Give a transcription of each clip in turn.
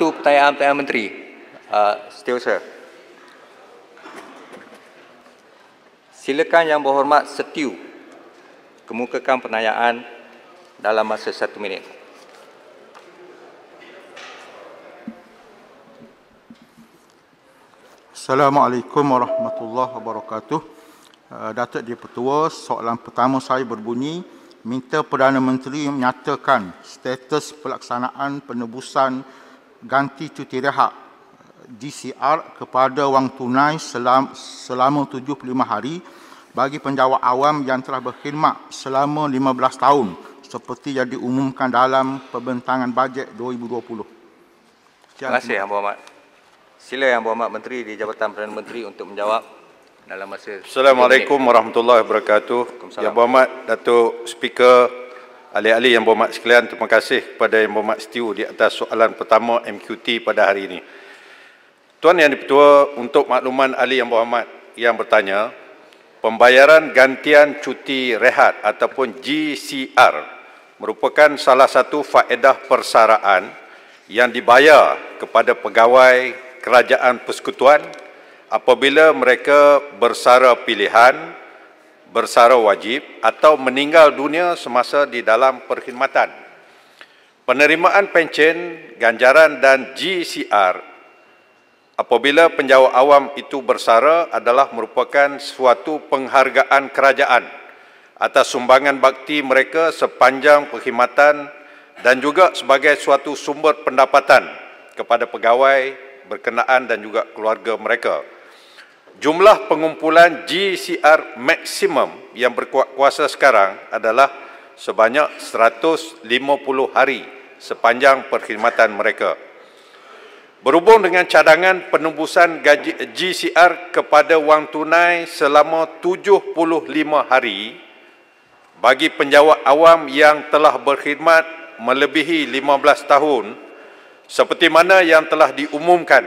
satu pertanyaan-pertanyaan menteri. Uh, still, Silakan yang berhormat setiu kemukakan pertanyaan dalam masa satu minit. Assalamualaikum warahmatullahi wabarakatuh. Uh, Datuk di Pertua, soalan pertama saya berbunyi minta Perdana Menteri menyatakan status pelaksanaan penebusan ganti cuti rehat GCR kepada wang tunai selama 75 hari bagi penjawat awam yang telah berkhidmat selama 15 tahun seperti yang diumumkan dalam pembentangan bajet 2020. Terima kasih Yang Berhormat. Sila Yang Berhormat Menteri di Jabatan Perdana Menteri untuk menjawab dalam masa Assalamualaikum warahmatullahi wabarakatuh. Yang ya, Berhormat Datuk Speaker, Ali-ali yang berhormat sekalian, terima kasih kepada yang berhormat setiu di atas soalan pertama MQT pada hari ini. Tuan Yang Dipertua, untuk makluman ahli yang berhormat yang bertanya, pembayaran gantian cuti rehat ataupun GCR merupakan salah satu faedah persaraan yang dibayar kepada pegawai kerajaan persekutuan apabila mereka bersara pilihan bersara wajib atau meninggal dunia semasa di dalam perkhidmatan. Penerimaan pencen, ganjaran dan GCR apabila penjawa awam itu bersara adalah merupakan suatu penghargaan kerajaan atas sumbangan bakti mereka sepanjang perkhidmatan dan juga sebagai suatu sumber pendapatan kepada pegawai berkenaan dan juga keluarga mereka. Jumlah pengumpulan GCR maksimum yang berkuasa sekarang adalah sebanyak 150 hari sepanjang perkhidmatan mereka. Berhubung dengan cadangan penembusan gaji GCR kepada wang tunai selama 75 hari bagi penjawat awam yang telah berkhidmat melebihi 15 tahun seperti mana yang telah diumumkan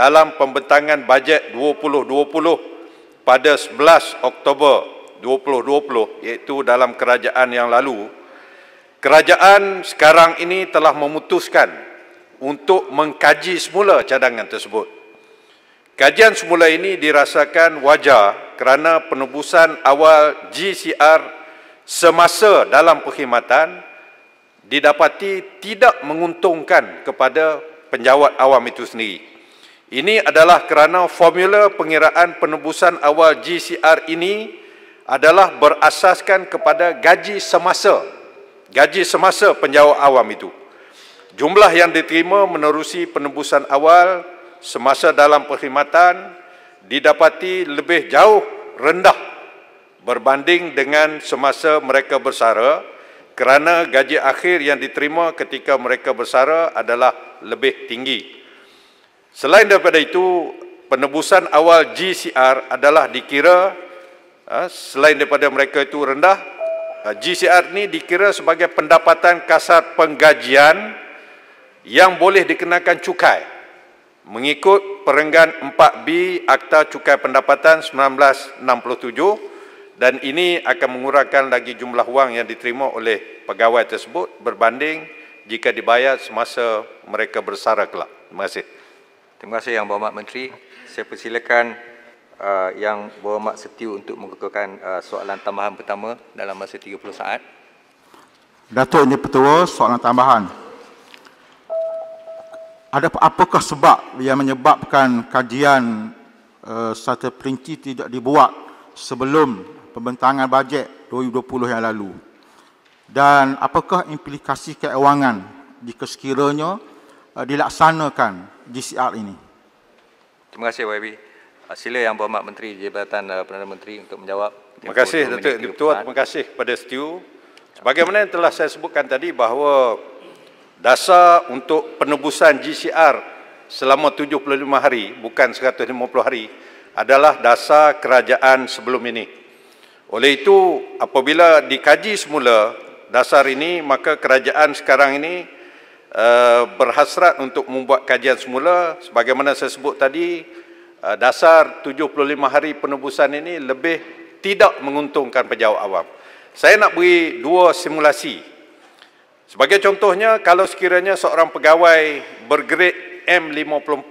dalam pembentangan bajet 2020 pada 11 Oktober 2020 iaitu dalam kerajaan yang lalu kerajaan sekarang ini telah memutuskan untuk mengkaji semula cadangan tersebut kajian semula ini dirasakan wajar kerana penebusan awal GCR semasa dalam perkhidmatan didapati tidak menguntungkan kepada penjawat awam itu sendiri ini adalah kerana formula pengiraan penebusan awal GCR ini adalah berasaskan kepada gaji semasa. Gaji semasa penjawat awam itu. Jumlah yang diterima menerusi penebusan awal semasa dalam perkhidmatan didapati lebih jauh rendah berbanding dengan semasa mereka bersara kerana gaji akhir yang diterima ketika mereka bersara adalah lebih tinggi. Selain daripada itu, penebusan awal GCR adalah dikira ha, selain daripada mereka itu rendah, ha, GCR ini dikira sebagai pendapatan kasar penggajian yang boleh dikenakan cukai mengikut perenggan 4B Akta Cukai Pendapatan 1967 dan ini akan mengurangkan lagi jumlah wang yang diterima oleh pegawai tersebut berbanding jika dibayar semasa mereka bersara kelak. Terima kasih. Terima kasih Yang Berhormat Menteri. Saya persilakan uh, Yang Berhormat Setiu untuk mengukurkan uh, soalan tambahan pertama dalam masa 30 saat. Datuk ini Petua, soalan tambahan. Ada apakah sebab yang menyebabkan kajian uh, serta perinci tidak dibuat sebelum pembentangan bajet 2020 yang lalu? Dan apakah implikasi keuangan jika sekiranya Eh, dilaksanakan GCR ini. Terima kasih YB. Eh, sila Yang Berhormat Menteri Jabatan eh, Perdana Menteri untuk menjawab. Terima kasih Datuk Diputuan, terima kasih kepada Stu. Sebagaimana yang telah saya sebutkan tadi bahawa dasar untuk penebusan GCR selama 75 hari bukan 150 hari adalah dasar kerajaan sebelum ini. Oleh itu apabila dikaji semula dasar ini maka kerajaan sekarang ini Eh, berhasrat untuk membuat kajian semula sebagaimana saya sebut tadi eh, dasar 75 hari penebusan ini lebih tidak menguntungkan pejabat awam. Saya nak beri dua simulasi. Sebagai contohnya kalau sekiranya seorang pegawai bergrade M54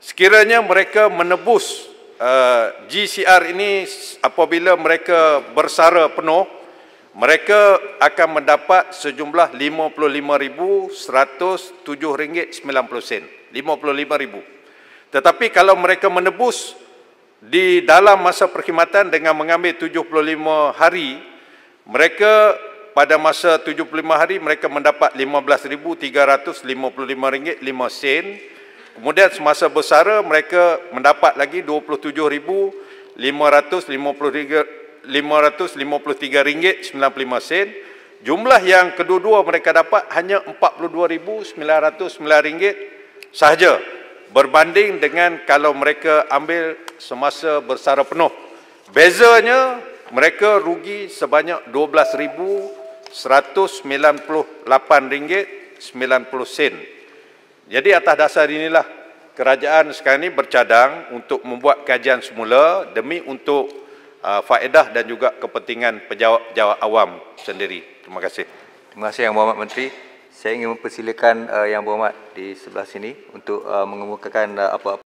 sekiranya mereka menebus eh, GCR ini apabila mereka bersara penuh mereka akan mendapat sejumlah RM55,107.90. RM55,000. Tetapi kalau mereka menebus di dalam masa perkhidmatan dengan mengambil 75 hari, mereka pada masa 75 hari mereka mendapat RM15,355.05. Kemudian semasa bersara mereka mendapat lagi 27,553 RM553.95 jumlah yang kedua-dua mereka dapat hanya RM42,909 sahaja berbanding dengan kalau mereka ambil semasa bersara penuh bezanya mereka rugi sebanyak RM12,198.90 jadi atas dasar inilah kerajaan sekarang ini bercadang untuk membuat kajian semula demi untuk uh, faedah dan juga kepentingan pejawat pejabat awam sendiri. Terima kasih. Terima kasih Yang Berhormat Menteri. Saya ingin mempersilakan uh, Yang Berhormat di sebelah sini untuk uh, mengemukakan uh, apa-apa